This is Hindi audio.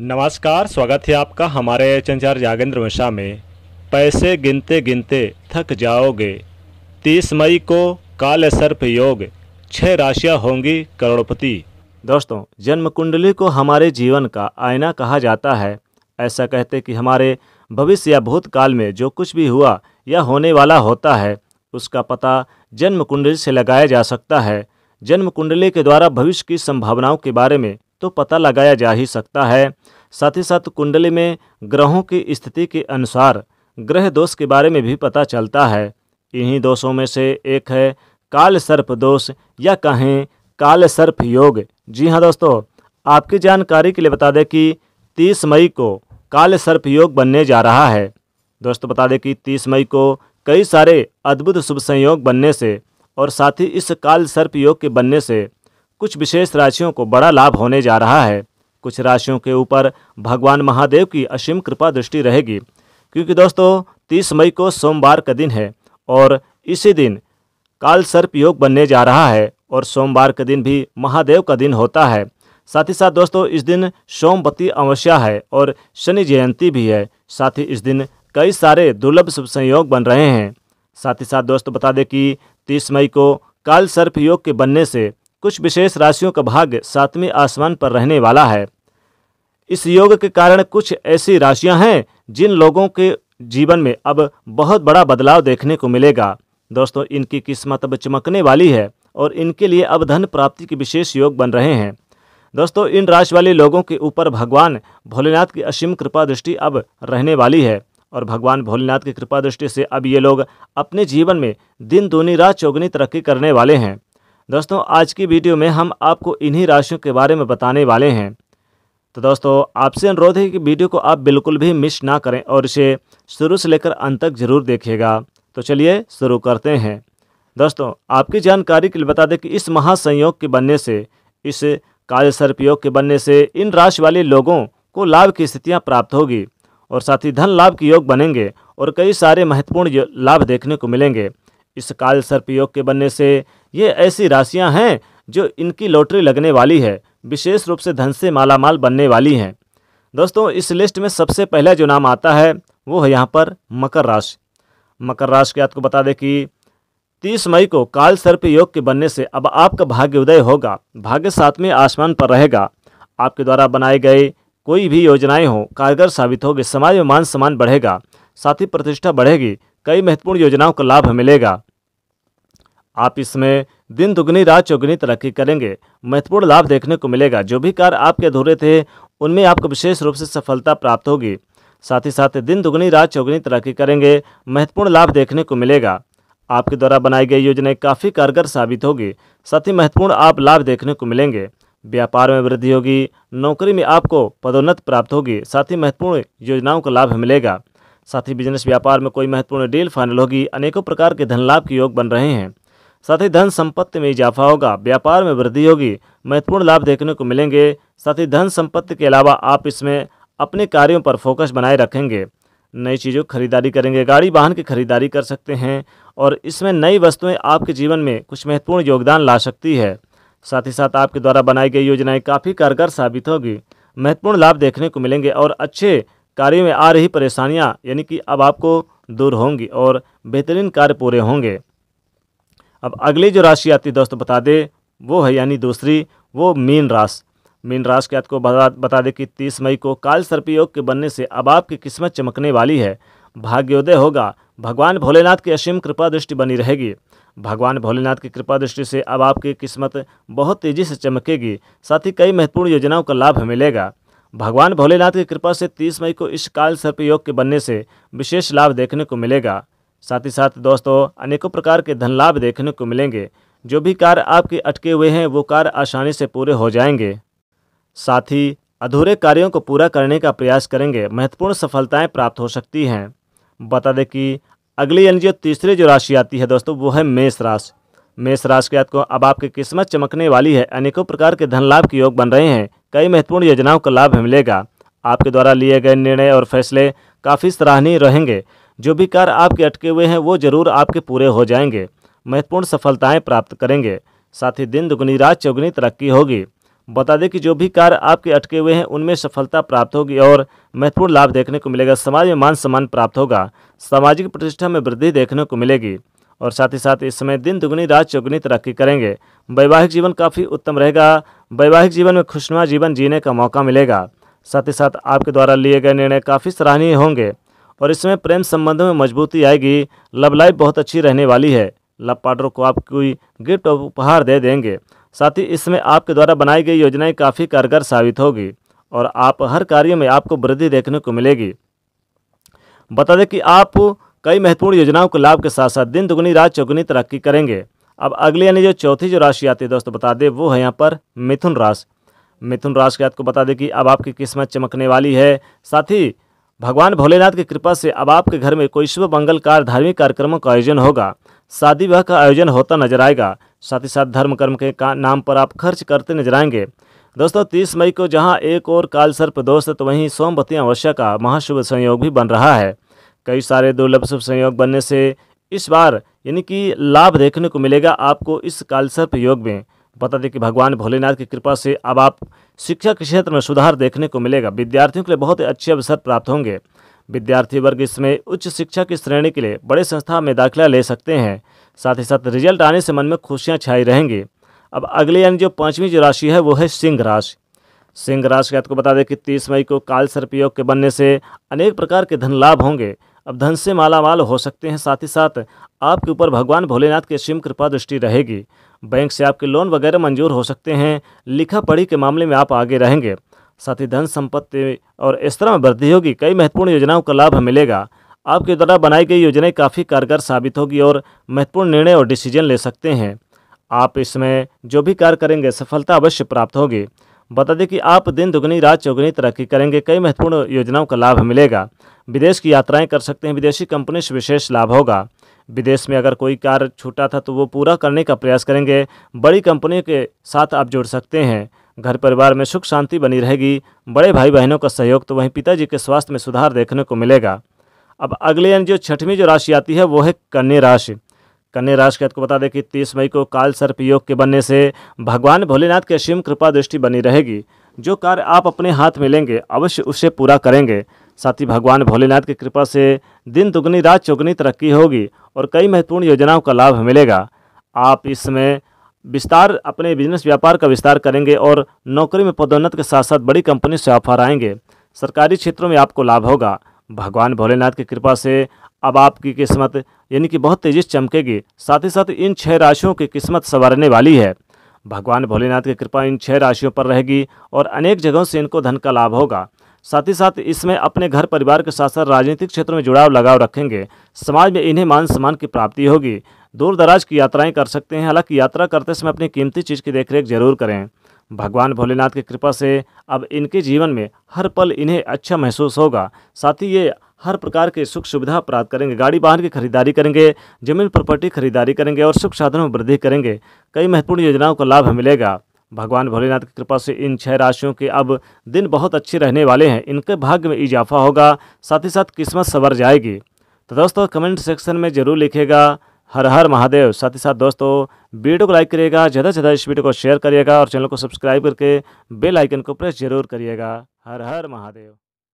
नमस्कार स्वागत है आपका हमारे चंचार जागेंद्र मिश्रा में पैसे गिनते गिनते थक जाओगे तीस मई को काले सर्प योग छह राशियां होंगी करोड़पति दोस्तों जन्म कुंडली को हमारे जीवन का आईना कहा जाता है ऐसा कहते कि हमारे भविष्य या भूतकाल में जो कुछ भी हुआ या होने वाला होता है उसका पता जन्म कुंडली से लगाया जा सकता है जन्म कुंडली के द्वारा भविष्य की संभावनाओं के बारे में तो पता लगाया जा ही सकता है साथ ही साथ कुंडली में ग्रहों की स्थिति के अनुसार ग्रह दोष के बारे में भी पता चलता है इन्हीं दोषों में से एक है काल सर्प दोष या कहें काल सर्प योग जी हाँ दोस्तों आपकी जानकारी के लिए बता दें कि 30 मई को काल सर्प योग बनने जा रहा है दोस्तों बता दें कि 30 मई को कई सारे अद्भुत शुभ संयोग बनने से और साथ ही इस काल सर्प योग के बनने से कुछ विशेष राशियों को बड़ा लाभ होने जा रहा है कुछ राशियों के ऊपर भगवान महादेव की असीम कृपा दृष्टि रहेगी क्योंकि दोस्तों तीस मई को सोमवार का दिन है और इसी दिन काल सर्प योग बनने जा रहा है और सोमवार का दिन भी महादेव का दिन होता है साथ ही साथ दोस्तों इस दिन सोमवती अमावस्या है और शनि जयंती भी है साथ ही इस दिन कई सारे दुर्लभ शुभ संयोग बन रहे हैं साथ ही साथ दोस्तों बता दें कि तीस मई को काल सर्प योग के बनने से कुछ विशेष राशियों का भाग्य सातवें आसमान पर रहने वाला है इस योग के कारण कुछ ऐसी राशियां हैं जिन लोगों के जीवन में अब बहुत बड़ा बदलाव देखने को मिलेगा दोस्तों इनकी किस्मत अब चमकने वाली है और इनके लिए अब धन प्राप्ति के विशेष योग बन रहे हैं दोस्तों इन राशि वाले लोगों के ऊपर भगवान भोलेनाथ की असीम कृपा दृष्टि अब रहने वाली है और भगवान भोलेनाथ की कृपा दृष्टि से अब ये लोग अपने जीवन में दिन दूनी रात चौगनी तरक्की करने वाले हैं दोस्तों आज की वीडियो में हम आपको इन्हीं राशियों के बारे में बताने वाले हैं तो दोस्तों आपसे अनुरोध है कि वीडियो को आप बिल्कुल भी मिस ना करें और इसे शुरू से लेकर अंत तक जरूर देखिएगा तो चलिए शुरू करते हैं दोस्तों आपकी जानकारी के लिए बता दें कि इस महासंयोग के बनने से इस काल सर्पयोग के बनने से इन राशि वाले लोगों को लाभ की स्थितियाँ प्राप्त होगी और साथ ही धन लाभ के योग बनेंगे और कई सारे महत्वपूर्ण लाभ देखने को मिलेंगे इस काल सर्पयोग के बनने से ये ऐसी राशियां हैं जो इनकी लॉटरी लगने वाली है विशेष रूप से धन से मालामाल बनने वाली हैं दोस्तों इस लिस्ट में सबसे पहला जो नाम आता है वो है यहाँ पर मकर राशि मकर राशि के आपको बता दें कि तीस मई को काल सर्प योग के बनने से अब आपका भाग्य उदय होगा भाग्य साथ में आसमान पर रहेगा आपके द्वारा बनाए गए कोई भी योजनाएं हो कारगर साबित होगी समाज में मान सम्मान बढ़ेगा साथ ही प्रतिष्ठा बढ़ेगी कई महत्वपूर्ण योजनाओं का लाभ मिलेगा आप इसमें दिन दुगनी रात चौगुनी तरक्की करेंगे महत्वपूर्ण लाभ देखने को मिलेगा जो भी कार्य आपके अधूरे थे उनमें आपको विशेष रूप से सफलता प्राप्त होगी साथ ही साथ दिन दुगनी रात चौगुनी तरक्की करेंगे महत्वपूर्ण लाभ देखने को मिलेगा आपके द्वारा बनाई गई योजनाएं काफ़ी कारगर साबित होगी साथ ही महत्वपूर्ण आप लाभ देखने को मिलेंगे व्यापार में वृद्धि होगी नौकरी में आपको पदोन्नत प्राप्त होगी साथ ही महत्वपूर्ण योजनाओं का लाभ मिलेगा साथ ही बिजनेस व्यापार में कोई महत्वपूर्ण डील फाइनल होगी अनेकों प्रकार के धन लाभ के योग बन रहे हैं साथ ही धन संपत्ति में इजाफा होगा व्यापार में वृद्धि होगी महत्वपूर्ण लाभ देखने को मिलेंगे साथ ही धन संपत्ति के अलावा आप इसमें अपने कार्यों पर फोकस बनाए रखेंगे नई चीज़ों खरीदारी करेंगे गाड़ी वाहन की खरीदारी कर सकते हैं और इसमें नई वस्तुएं आपके जीवन में कुछ महत्वपूर्ण योगदान ला सकती है साथ ही साथ आपके द्वारा बनाई गई योजनाएं काफ़ी कारगर साबित होगी महत्वपूर्ण लाभ देखने को मिलेंगे और अच्छे कार्यों में आ रही परेशानियां यानी कि अब आपको दूर होंगी और बेहतरीन कार्य पूरे होंगे अब अगली जो राशि आती है दोस्तों बता दे वो है यानी दूसरी वो मीन राशि मीन राशि के आपको बता बता दें कि तीस मई को काल सर्पयोग के बनने से अब आपकी किस्मत चमकने वाली है भाग्योदय होगा भगवान भोलेनाथ की असीम कृपा दृष्टि बनी रहेगी भगवान भोलेनाथ की कृपा दृष्टि से अब आपकी किस्मत बहुत तेजी से चमकेगी साथ ही कई महत्वपूर्ण योजनाओं का लाभ मिलेगा भगवान भोलेनाथ की कृपा से 30 मई को इस काल सर्प योग के बनने से विशेष लाभ देखने को मिलेगा साथ ही साथ दोस्तों अनेकों प्रकार के धन लाभ देखने को मिलेंगे जो भी कार्य आपके अटके हुए हैं वो कार्य आसानी से पूरे हो जाएंगे साथ ही अधूरे कार्यों को पूरा करने का प्रयास करेंगे महत्वपूर्ण सफलताएं प्राप्त हो सकती हैं बता दें कि अगली यानी जो तीसरी जो राशि आती है दोस्तों वो है मेष राशि मेष राशि के को अब आपकी किस्मत चमकने वाली है अनेकों प्रकार के धन लाभ के योग बन रहे हैं कई महत्वपूर्ण योजनाओं का लाभ मिलेगा आपके द्वारा लिए गए निर्णय और फैसले काफ़ी सराहनीय रहेंगे जो भी कार्य आपके अटके हुए हैं वो जरूर आपके पूरे हो जाएंगे महत्वपूर्ण सफलताएं प्राप्त करेंगे साथ ही दिन दुगनी रात चौगुनी तरक्की होगी बता दें कि जो भी कार्य आपके अटके हुए हैं उनमें सफलता प्राप्त होगी और महत्वपूर्ण लाभ देखने को मिलेगा समाज में मान सम्मान प्राप्त होगा सामाजिक प्रतिष्ठा में वृद्धि देखने को मिलेगी और साथ ही साथ इस समय दिन दुगनी रात चौगुनी तरक्की करेंगे वैवाहिक जीवन काफ़ी उत्तम रहेगा वैवाहिक जीवन में खुशनुमा जीवन जीने का मौका मिलेगा साथ ही साथ आपके द्वारा लिए गए निर्णय काफ़ी सराहनीय होंगे और इसमें प्रेम संबंधों में मजबूती आएगी लव लाइफ बहुत अच्छी रहने वाली है लव पार्टनर को आप कोई गिफ्ट और उपहार दे देंगे साथ ही इसमें आपके द्वारा बनाई गई योजनाएं काफ़ी कारगर साबित होगी और आप हर कार्य में आपको वृद्धि देखने को मिलेगी बता दें कि आप कई महत्वपूर्ण योजनाओं के लाभ के साथ साथ दिन दुगनी रात चौगुनी तरक्की करेंगे अब अगली यानी जो चौथी जो राशि आती है दोस्तों बता दें वो है यहाँ पर मिथुन राशि मिथुन राशि के आपको बता दें कि अब आपकी किस्मत चमकने वाली है साथ ही भगवान भोलेनाथ की कृपा से अब आपके घर में कोई शुभ मंगलकार धार्मिक कार्यक्रमों का आयोजन होगा शादी विवाह का आयोजन होता नजर आएगा साथ ही साथ धर्म कर्म के नाम पर आप खर्च करते नजर आएंगे दोस्तों 30 मई को जहां एक और काल सर्प दोस्त तो वहीं सोमवती अमावस्या का महाशुभ संयोग भी बन रहा है कई सारे दुर्लभ शुभ संयोग बनने से इस बार यानी कि लाभ देखने को मिलेगा आपको इस कालसर्प योग में बता दें कि भगवान भोलेनाथ की कृपा से अब आप शिक्षा के क्षेत्र में सुधार देखने को मिलेगा विद्यार्थियों के लिए बहुत अच्छे अवसर प्राप्त होंगे विद्यार्थी वर्ग इसमें उच्च शिक्षा की श्रेणी के लिए बड़े संस्था में दाखिला ले सकते हैं साथ ही साथ रिजल्ट आने से मन में खुशियाँ छाई रहेंगी अब अगले यानी जो पाँचवीं जो राशि है वो है सिंह राशि सिंह राशि के आपको बता दें कि तीस मई को काल सर्पयोग के बनने से अनेक प्रकार के धन लाभ होंगे अब धन से मालामाल हो सकते हैं साथ ही साथ आपके ऊपर भगवान भोलेनाथ की असीम कृपा दृष्टि रहेगी बैंक से आपके लोन वगैरह मंजूर हो सकते हैं लिखा पढ़ी के मामले में आप आगे रहेंगे साथ ही धन संपत्ति और इस तरह में वृद्धि होगी कई महत्वपूर्ण योजनाओं का लाभ मिलेगा आपके द्वारा बनाई गई योजनाएं काफ़ी कारगर साबित होगी और महत्वपूर्ण निर्णय और डिसीजन ले सकते हैं आप इसमें जो भी कार्य करेंगे सफलता अवश्य प्राप्त होगी बता दें कि आप दिन दुगनी रात चौगुनी तरक्की करेंगे कई महत्वपूर्ण योजनाओं का लाभ मिलेगा विदेश की यात्राएं कर सकते हैं विदेशी कंपनी से विशेष लाभ होगा विदेश में अगर कोई कार्य छूटा था तो वो पूरा करने का प्रयास करेंगे बड़ी कंपनियों के साथ आप जुड़ सकते हैं घर परिवार में सुख शांति बनी रहेगी बड़े भाई बहनों का सहयोग तो वहीं पिताजी के स्वास्थ्य में सुधार देखने को मिलेगा अब अगले यानी जो छठवीं जो राशि आती है वो है कन्या राशि कन्या राशि के आपको बता दें कि तीस मई को काल सर्प योग के बनने से भगवान भोलेनाथ की असीम कृपा दृष्टि बनी रहेगी जो कार्य आप अपने हाथ में लेंगे अवश्य उसे पूरा करेंगे साथ ही भगवान भोलेनाथ की कृपा से दिन दुगनी रात चौगनी तरक्की होगी और कई महत्वपूर्ण योजनाओं का लाभ मिलेगा आप इसमें विस्तार अपने बिजनेस व्यापार का विस्तार करेंगे और नौकरी में पदोन्नत के साथ साथ बड़ी कंपनी से ऑफर आएंगे सरकारी क्षेत्रों में आपको लाभ होगा भगवान भोलेनाथ की कृपा से अब आपकी किस्मत यानी कि बहुत तेज़ी से चमकेगी साथ ही साथ इन छह राशियों की किस्मत संवारने वाली है भगवान भोलेनाथ की कृपा इन छह राशियों पर रहेगी और अनेक जगहों से इनको धन का लाभ होगा साथ ही साथ इसमें अपने घर परिवार के साथ साथ राजनीतिक क्षेत्र में जुड़ाव लगाव रखेंगे समाज में इन्हें मान सम्मान की प्राप्ति होगी दूर दराज की यात्राएं कर सकते हैं हालांकि यात्रा करते समय अपनी कीमती चीज़ की देखरेख जरूर करें भगवान भोलेनाथ की कृपा से अब इनके जीवन में हर पल इन्हें अच्छा महसूस होगा साथ ही ये हर प्रकार के सुख सुविधा प्राप्त करेंगे गाड़ी वाहन की खरीदारी करेंगे जमीन प्रॉपर्टी खरीदारी करेंगे और सुख साधनों में वृद्धि करेंगे कई महत्वपूर्ण योजनाओं का लाभ मिलेगा भगवान भोलेनाथ की कृपा से इन छह राशियों के अब दिन बहुत अच्छे रहने वाले हैं इनके भाग्य में इजाफा होगा साथ ही साथ किस्मत सवर जाएगी तो दोस्तों कमेंट सेक्शन में ज़रूर लिखेगा हर हर महादेव साथ ही साथ दोस्तों वीडियो को लाइक करिएगा ज़्यादा से ज़्यादा इस वीडियो को शेयर करिएगा और चैनल को सब्सक्राइब करके बेल आइकन को प्रेस जरूर करिएगा हर हर महादेव